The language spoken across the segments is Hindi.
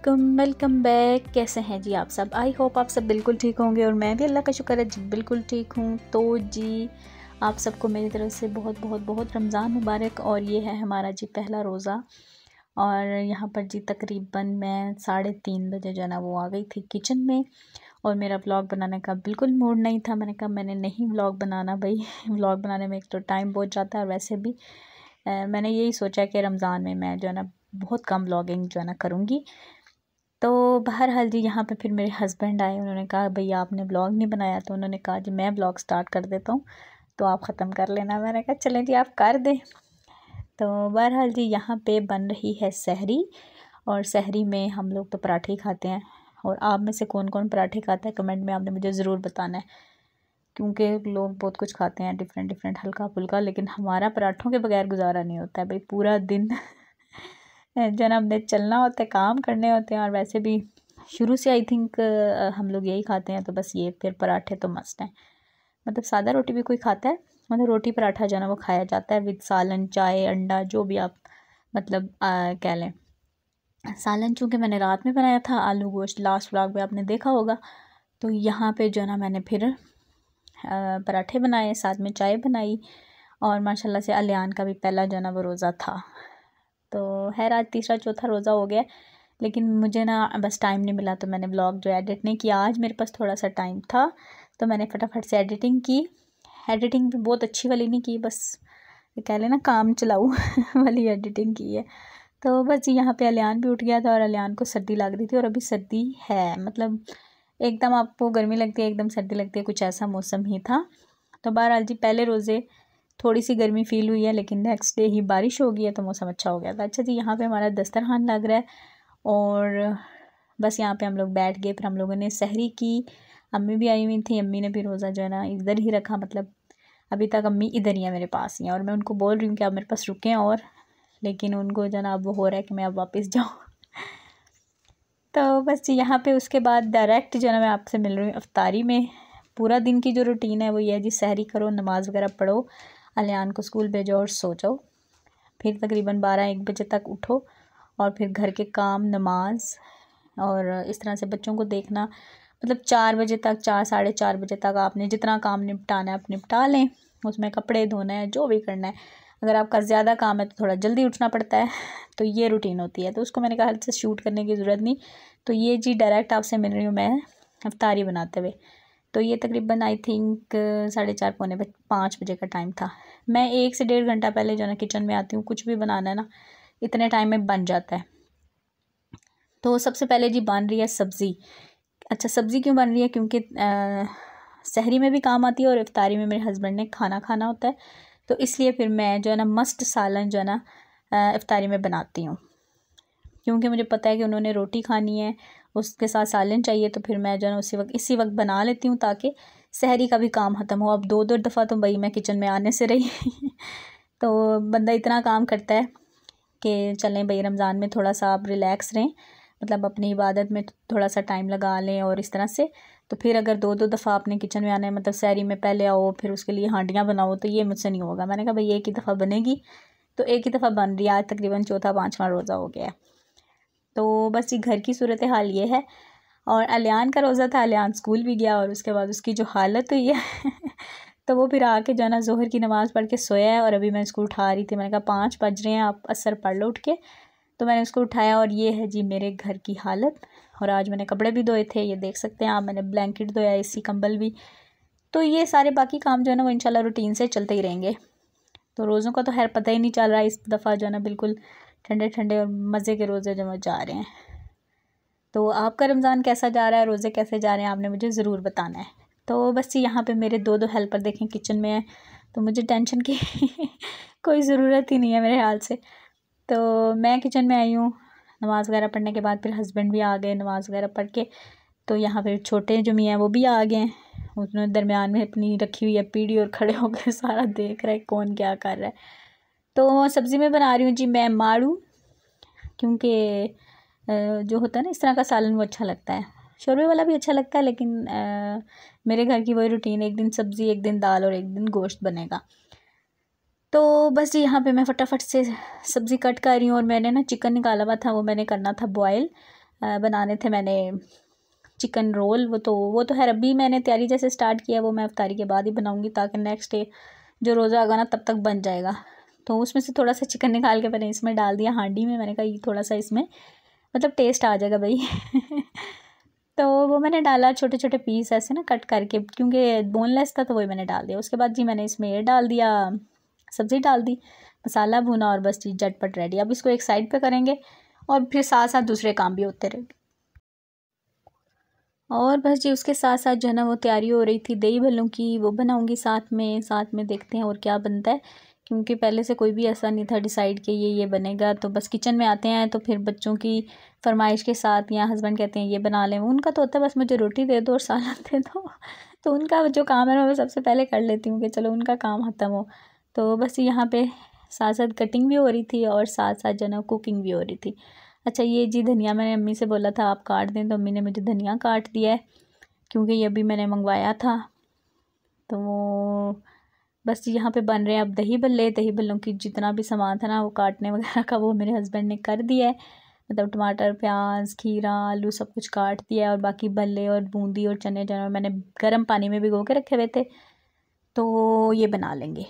वालेकुम वेलकम बैक कैसे हैं जी आप सब आई होप आप सब बिल्कुल ठीक होंगे और मैं भी अल्लाह का शुक्र है जी बिल्कुल ठीक हूँ तो जी आप सबको मेरी तरफ से बहुत बहुत बहुत रमज़ान मुबारक और ये है हमारा जी पहला रोज़ा और यहाँ पर जी तकरीबन मैं साढ़े तीन बजे जो है ना वो आ गई थी किचन में और मेरा ब्लॉग बनाने का बिल्कुल मूड नहीं था मैंने कहा मैंने नहीं ब्लॉग बनाना भाई ब्लॉग बनाने में एक तो टाइम बहुत जाता है और वैसे भी मैंने यही सोचा कि रमज़ान में मैं जो है ना बहुत कम ब्लॉगिंग जो है ना करूँगी तो बहरहाल जी यहाँ पे फिर मेरे हस्बैंड आए उन्होंने कहा भैया आपने ब्लॉग नहीं बनाया तो उन्होंने कहा जी मैं ब्लॉग स्टार्ट कर देता हूँ तो आप ख़त्म कर लेना मैंने कहा चलें जी आप कर दें तो बहरहाल जी यहाँ पे बन रही है सहरी और सहरी में हम लोग तो पराठे ही खाते हैं और आप में से कौन कौन पराठे खाता है कमेंट में आपने मुझे ज़रूर बताना है क्योंकि लोग बहुत कुछ खाते हैं डिफरेंट डिफरेंट हल्का फुल्का लेकिन हमारा पराठों के बगैर गुजारा नहीं होता है भाई पूरा दिन जनाब ने चलना होता है काम करने होते हैं और वैसे भी शुरू से आई थिंक हम लोग यही खाते हैं तो बस ये फिर पराठे तो मस्त हैं मतलब सादा रोटी भी कोई खाता है मतलब रोटी पराठा जो है ना वो खाया जाता है विद सालन चाय अंडा जो भी आप मतलब आ, कह लें सालन चूँकि मैंने रात में बनाया था आलू गोश्त लास्ट व्लॉग में आपने देखा होगा तो यहाँ पे जो है ना मैंने फिर पराठे बनाए साथ में चाय बनाई और माशाल्लाह से अलियान का भी पहला जो है ना वो रोज़ा था तो खैर आज तीसरा चौथा रोज़ा हो गया लेकिन मुझे ना बस टाइम नहीं मिला तो मैंने ब्लॉग जो एडिट नहीं किया आज मेरे पास थोड़ा सा टाइम था तो मैंने फटाफट से एडिटिंग की एडिटिंग भी बहुत अच्छी वाली नहीं की बस कह लेना काम चलाऊ वाली एडिटिंग की है तो बस यहाँ पे अलियान भी उठ गया था और अलियान को सर्दी लग रही थी और अभी सर्दी है मतलब एकदम आपको गर्मी लगती है एकदम सर्दी लगती है कुछ ऐसा मौसम ही था तो बहरहाल जी पहले रोज़े थोड़ी सी गर्मी फील हुई है लेकिन नेक्स्ट डे ही बारिश हो गई है तो मौसम अच्छा हो गया था अच्छा जी यहाँ पे हमारा दस्तरखान लग रहा है और बस यहाँ पे हम लोग बैठ गए फिर हम लोगों ने सहरी की अम्मी भी आई हुई थी अम्मी ने भी रोज़ा जो है ना इधर ही रखा मतलब अभी तक अम्मी इधर ही है मेरे पास ही हैं और मैं उनको बोल रही हूँ कि आप मेरे पास रुकें और लेकिन उनको जो ना अब वो हो रहा है कि मैं अब वापस जाऊँ तो बस यहाँ पे उसके बाद डायरेक्ट जो है ना मैं आपसे मिल रही हूँ अफ्तारी में पूरा दिन की जो रूटीन है वो ये है जी सहरी करो नमाज़ वगैरह पढ़ो अलियान को स्कूल भेजो और सो जाओ फिर तकरीबन बारह एक बजे तक उठो और फिर घर के काम नमाज और इस तरह से बच्चों को देखना मतलब चार बजे तक चार साढ़े चार बजे तक आपने जितना काम निपटाना है आप निपटा लें उसमें कपड़े धोना है जो भी करना है अगर आपका ज़्यादा काम है तो थोड़ा जल्दी उठना पड़ता है तो ये रूटीन होती है तो उसको मैंने कहा से शूट करने की ज़रूरत नहीं तो ये जी डायरेक्ट आपसे मिल रही हूँ मैं अफ्तारी बनाते हुए तो ये तकरीबन आई थिंक साढ़े चार पौने पाँच बजे का टाइम था मैं एक से डेढ़ घंटा पहले जो है ना किचन में आती हूँ कुछ भी बनाना है ना इतने टाइम में बन जाता है तो सबसे पहले जी बन रही है सब्ज़ी अच्छा सब्ज़ी क्यों बन रही है क्योंकि शहरी में भी काम आती है और इफ्तारी में मेरे हस्बैंड ने खाना खाना होता है तो इसलिए फिर मैं जो है ना मस्ट सालन जो है ना इफ्तारी में बनाती हूँ क्योंकि मुझे पता है कि उन्होंने रोटी खानी है उसके साथ सालन चाहिए तो फिर मैं जो है ना उसी वक्त इसी वक्त बना लेती हूँ ताकि शहरी का भी काम ख़त्म हो अब दो दो दफ़ा तो भाई मैं किचन में आने से रही तो बंदा इतना काम करता है कि चलें भाई रमज़ान में थोड़ा सा आप रिलैक्स रहें मतलब अपनी इबादत में थोड़ा सा टाइम लगा लें और इस तरह से तो फिर अगर दो दो दफ़ा आपने किचन में आना है मतलब सैरी में पहले आओ फिर उसके लिए हांडियाँ बनाओ तो ये मुझसे नहीं होगा मैंने कहा भाई एक ही दफ़ा बनेगी तो एक ही दफ़ा बन रही है आज तकरीबन चौथा पाँचवा रोज़ा हो गया है तो बस ये घर की सूरत हाल ये है और अलियान का रोज़ा था अलियान स्कूल भी गया और उसके बाद उसकी जो हालत हुई है तो वो फिर आके जो है ना जोहर की नमाज़ पढ़ के सोया है और अभी मैं उसको उठा रही थी मैंने कहा पाँच बज रहे हैं आप असर पढ़ लो उठ के तो मैंने उसको उठाया और ये है जी मेरे घर की हालत और आज मैंने कपड़े भी धोए थे ये देख सकते हैं आप मैंने ब्लैंकेट धोया इसी कम्बल भी तो ये सारे बाकी काम जो है ना वो इनशाला रूटीन से चलते ही रहेंगे तो रोज़ों का तो खैर पता ही नहीं चल रहा इस दफ़ा जो है ना बिल्कुल ठंडे ठंडे और मज़े के रोज़े जो जा रहे हैं तो आपका रमज़ान कैसा जा रहा है रोज़े कैसे जा रहे हैं आपने मुझे ज़रूर बताना है तो बस यहाँ पे मेरे दो दो हेल्पर देखें किचन में हैं तो मुझे टेंशन की कोई ज़रूरत ही नहीं है मेरे ख्याल से तो मैं किचन में आई हूँ नमाज़ वगैरह पढ़ने के बाद फिर हस्बैंड भी आ गए नमाज़ वगैरह पढ़ के तो यहाँ पर छोटे जो मियाँ हैं वो भी आ गए हैं उसने दरमियान में अपनी रखी हुई है पीढ़ी और खड़े होकर सारा देख रहे हैं कौन क्या कर रहा है तो सब्ज़ी में बना रही हूँ जी मैं माड़ू क्योंकि जो होता है ना इस तरह का सालन वो अच्छा लगता है शोरबे वाला भी अच्छा लगता है लेकिन आ, मेरे घर की वही रूटीन एक दिन सब्ज़ी एक दिन दाल और एक दिन गोश्त बनेगा तो बस जी यहाँ पे मैं फटाफट से सब्ज़ी कट कर रही हूँ और मैंने ना चिकन निकाला हुआ था वो मैंने करना था बॉयल बनाने थे मैंने चिकन रोल वो तो वो तो है अभी मैंने तैयारी जैसे स्टार्ट किया वो मैं अफ्तारी के बाद ही बनाऊँगी ताकि नेक्स्ट डे जो रोज़ा आगा ना तब तक बन जाएगा तो उसमें से थोड़ा सा चिकन निकाल के मैंने इसमें डाल दिया हांडी में मैंने कहा ये थोड़ा सा इसमें मतलब टेस्ट आ जाएगा भाई तो वो मैंने डाला छोटे छोटे पीस ऐसे ना कट करके क्योंकि बोनलेस था तो वही मैंने डाल दिया उसके बाद जी मैंने इसमें ये डाल दिया सब्ज़ी डाल दी मसाला भुना और बस जी झटपट रेडी अब इसको एक साइड पे करेंगे और फिर साथ साथ दूसरे काम भी होते रहेंगे और बस जी उसके साथ साथ जो है ना वो तैयारी हो रही थी दही भल्लों की वो बनाऊंगी साथ में साथ में देखते हैं और क्या बनता है क्योंकि पहले से कोई भी ऐसा नहीं था डिसाइड कि ये ये बनेगा तो बस किचन में आते हैं तो फिर बच्चों की फरमाइश के साथ या हस्बैंड कहते हैं ये बना लें उनका तो होता है बस मुझे रोटी दे दो और सालन दे दो तो उनका जो काम है ना मैं सबसे पहले कर लेती हूँ कि चलो उनका काम ख़त्म हो तो बस यहाँ पे साथ साथ कटिंग भी हो रही थी और साथ साथ जो ना कुकिंग भी हो रही थी अच्छा ये जी धनिया मैंने अम्मी से बोला था आप काट दें तो अम्मी ने मुझे धनिया काट दिया है क्योंकि ये अभी मैंने मंगवाया था तो वो बस यहाँ पे बन रहे हैं अब दही बल्ले दही बल्लों की जितना भी सामान था ना वो काटने वगैरह का वो मेरे हस्बैंड ने कर दिया है मतलब टमाटर प्याज खीरा आलू सब कुछ काट दिया है और बाकी बल्ले और बूंदी और चने चने मैंने गर्म पानी में भिगो के रखे हुए थे तो ये बना लेंगे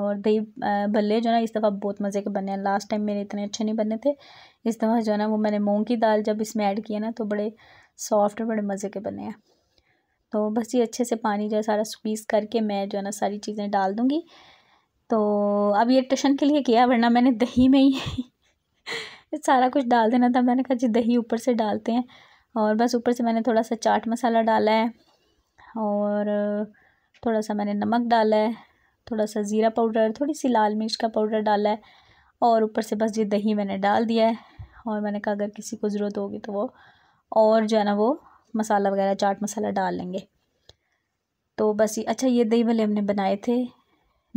और दही भल्ले जो है ना इस दफ़ा बहुत मज़े के बने हैं लास्ट टाइम मेरे इतने अच्छे नहीं बने थे इस दफ़ा जो है ना वो मैंने मूंग की दाल जब इसमें ऐड किया ना तो बड़े सॉफ्ट और बड़े मज़े के बने हैं तो बस ये अच्छे से पानी जो है सारा स्पीस करके मैं जो है ना सारी चीज़ें डाल दूँगी तो अब ये टशन के लिए किया वरना मैंने दही में ही सारा कुछ डाल देना था मैंने कहा जी दही ऊपर से डालते हैं और बस ऊपर से मैंने थोड़ा सा चाट मसाला डाला है और थोड़ा सा मैंने नमक डाला है थोड़ा सा ज़ीरा पाउडर थोड़ी सी लाल मिर्च का पाउडर डाला है और ऊपर से बस ये दही मैंने डाल दिया है और मैंने कहा अगर किसी को ज़रूरत होगी तो वो और जो है ना वो मसाला वगैरह चाट मसाला डाल लेंगे तो बस ये अच्छा ये दही भले हमने बनाए थे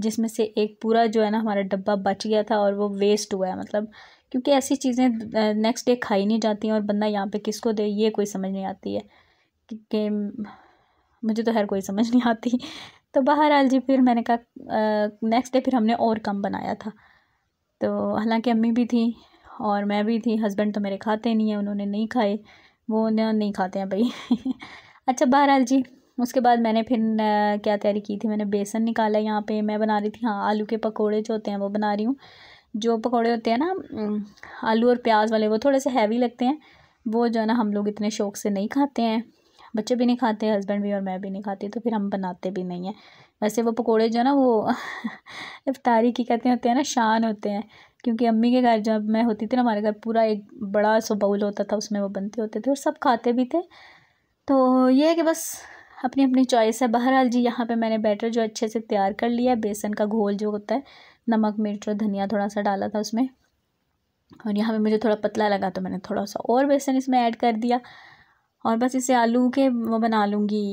जिसमें से एक पूरा जो है ना हमारा डब्बा बच गया था और वो वेस्ट हुआ है मतलब क्योंकि ऐसी चीज़ें नेक्स्ट डे खाई नहीं जाती और बंदा यहाँ पे किसको दे ये कोई समझ नहीं आती है कि मुझे तो हर कोई समझ नहीं आती तो आल जी फिर मैंने कहा नेक्स्ट डे फिर हमने और कम बनाया था तो हालांकि अम्मी भी थी और मैं भी थी हस्बैंड तो मेरे खाते नहीं हैं उन्होंने नहीं खाए वो ना नहीं खाते हैं भाई अच्छा बहरहाल जी उसके बाद मैंने फिर क्या तैयारी की थी मैंने बेसन निकाला यहाँ पे मैं बना रही थी हाँ आलू के पकोड़े जो होते हैं वो बना रही हूँ जो पकोड़े होते हैं ना आलू और प्याज वाले वो थोड़े से हैवी लगते हैं वो जो है ना हम लोग इतने शौक से नहीं खाते हैं बच्चे भी नहीं खाते हस्बैंड भी और मैं भी नहीं खाती तो फिर हम बनाते भी नहीं हैं वैसे वो पकौड़े जो है ना वो इफ्तारी की कहते होते हैं ना शान होते हैं क्योंकि अम्मी के घर जब मैं होती थी ना हमारे घर पूरा एक बड़ा सो बाउल होता था उसमें वो बनते होते थे और सब खाते भी थे तो ये है कि बस अपनी अपनी चॉइस है बहरहाल जी यहाँ पे मैंने बैटर जो अच्छे से तैयार कर लिया है बेसन का घोल जो होता है नमक मिर्च और धनिया थोड़ा सा डाला था उसमें और यहाँ पर मुझे थोड़ा पतला लगा तो मैंने थोड़ा सा और बेसन इसमें ऐड कर दिया और बस इसे आलू के वो बना लूँगी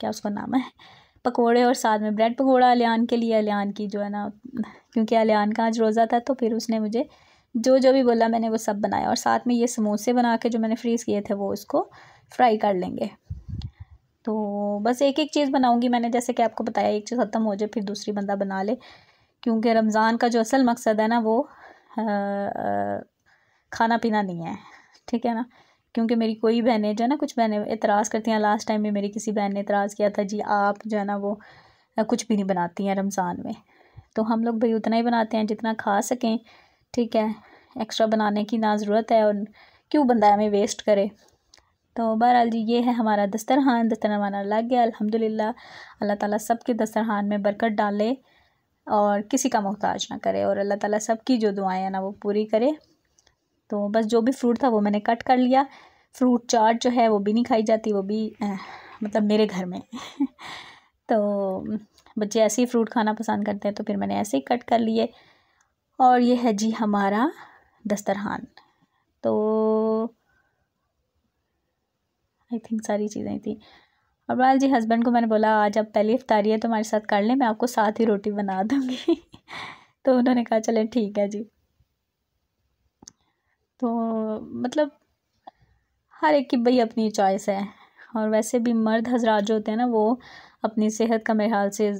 क्या उसका नाम है पकोड़े और साथ में ब्रेड पकोड़ा अलियान के लिए अलियान की जो है ना क्योंकि अलियान का आज रोज़ा था तो फिर उसने मुझे जो जो भी बोला मैंने वो सब बनाया और साथ में ये समोसे बना के जो मैंने फ्रीज़ किए थे वो उसको फ्राई कर लेंगे तो बस एक एक चीज़ बनाऊँगी मैंने जैसे कि आपको बताया एक चीज़ ख़त्म हो जाए फिर दूसरी बंदा बना ले क्योंकि रमज़ान का जो असल मकसद है ना वो आ, आ, खाना पीना नहीं है ठीक है ना क्योंकि मेरी कोई बहनें जो है ना कुछ बहनें एतराज़ करती हैं लास्ट टाइम भी मेरी किसी बहन ने एतराज़ किया था जी आप जो है ना वो कुछ भी नहीं बनाती हैं रमज़ान में तो हम लोग भाई उतना ही बनाते हैं जितना खा सकें ठीक है एक्स्ट्रा बनाने की ना ज़रूरत है और क्यों बंदा हमें वेस्ट करे तो बहरहाल जी ये है हमारा दस्तरहान दस्तरखान हमारा लग गया अलहमदिल्ला अल्लाह ताला सब के दस्तरखान में बरकत डाले और किसी का मोहताज ना करे और अल्लाह ताला सब की जो दुआएँ हैं ना वो पूरी करे तो बस जो भी फ्रूट था वो मैंने कट कर लिया फ्रूट चाट जो है वो भी नहीं खाई जाती वो भी आ, मतलब मेरे घर में तो बच्चे ऐसे ही फ्रूट खाना पसंद करते हैं तो फिर मैंने ऐसे ही कट कर लिए और ये है जी हमारा दस्तरहान तो आई थिंक सारी चीज़ें थी और बहरहाल जी हस्बैंड को मैंने बोला आज आप पहली इफ्तारी है तो हमारे साथ कर लें मैं आपको साथ ही रोटी बना दूँगी तो उन्होंने कहा चलें ठीक है जी तो मतलब हर एक की भाई अपनी चॉइस है और वैसे भी मर्द हजरात जो होते हैं ना वो अपनी सेहत का मेरे ख्याल से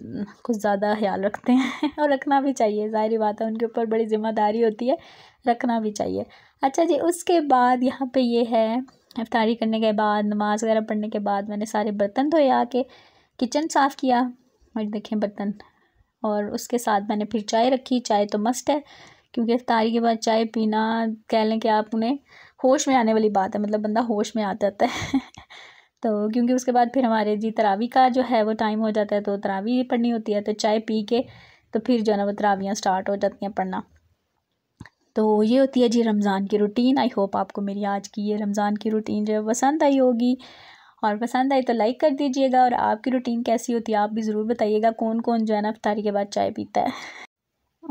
कुछ ज़्यादा ख्याल रखते हैं और रखना भी चाहिए ज़ाहिर बात है उनके ऊपर बड़ी ज़िम्मेदारी होती है रखना भी चाहिए अच्छा जी उसके बाद यहाँ पे ये है अफ्तारी करने के बाद नमाज़ वगैरह पढ़ने के बाद मैंने सारे बर्तन धोए आके किचन साफ़ किया और देखें बर्तन और उसके साथ मैंने फिर चाय रखी चाय तो मस्ट है क्योंकि इफ्तारी के बाद चाय पीना कह लें कि आप उन्हें होश में आने वाली बात है मतलब बंदा होश में आ जाता है तो क्योंकि उसके बाद फिर हमारे जी तरावी का जो है वो टाइम हो जाता है तो तरावी पढ़नी होती है तो चाय पी के तो फिर जो है ना वो तरावियाँ स्टार्ट हो जाती हैं पढ़ना तो ये होती है जी रमज़ान की रूटीन आई होप आपको मेरी आज की ये रमज़ान की रूटीन जो है पसंद आई होगी और पसंद आई तो लाइक कर दीजिएगा और आपकी रूटीन कैसी होती है आप भी ज़रूर बताइएगा कौन कौन जो है ना अफ्तारी के बाद चाय पीता है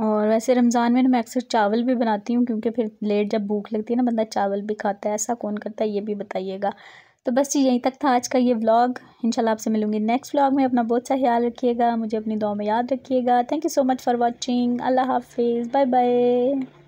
और वैसे रमज़ान में मैं अक्सर चावल भी बनाती हूँ क्योंकि फिर लेट जब भूख लगती है ना बंदा चावल भी खाता है ऐसा कौन करता है ये भी बताइएगा तो बस यहीं तक था आज का ये व्लॉग इंशाल्लाह आपसे मिलूंगी नेक्स्ट व्लॉग में अपना बहुत सा ख्याल रखिएगा मुझे अपनी दुआ में याद रखिएगा thank you so much for watching अल्लाह हाफिज़ बाय बाय